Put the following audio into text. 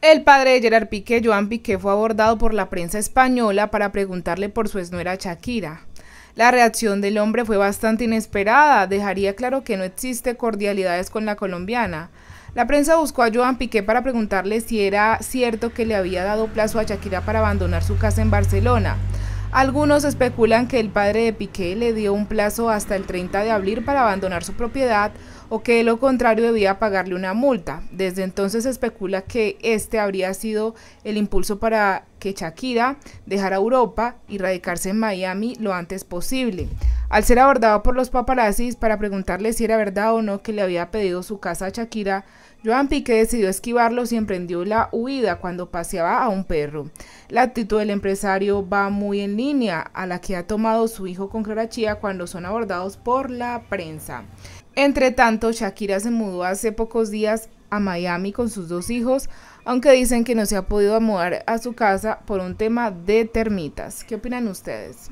El padre de Gerard Piqué, Joan Piqué, fue abordado por la prensa española para preguntarle por su esnuera Shakira. La reacción del hombre fue bastante inesperada, dejaría claro que no existe cordialidades con la colombiana. La prensa buscó a Joan Piqué para preguntarle si era cierto que le había dado plazo a Shakira para abandonar su casa en Barcelona. Algunos especulan que el padre de Piqué le dio un plazo hasta el 30 de abril para abandonar su propiedad o que de lo contrario debía pagarle una multa. Desde entonces se especula que este habría sido el impulso para que Shakira dejara Europa y radicarse en Miami lo antes posible. Al ser abordado por los paparazzis para preguntarle si era verdad o no que le había pedido su casa a Shakira, Joan Piqué decidió esquivarlos y emprendió la huida cuando paseaba a un perro. La actitud del empresario va muy en línea a la que ha tomado su hijo con Clarachía cuando son abordados por la prensa. Entre tanto, Shakira se mudó hace pocos días a Miami con sus dos hijos, aunque dicen que no se ha podido mudar a su casa por un tema de termitas. ¿Qué opinan ustedes?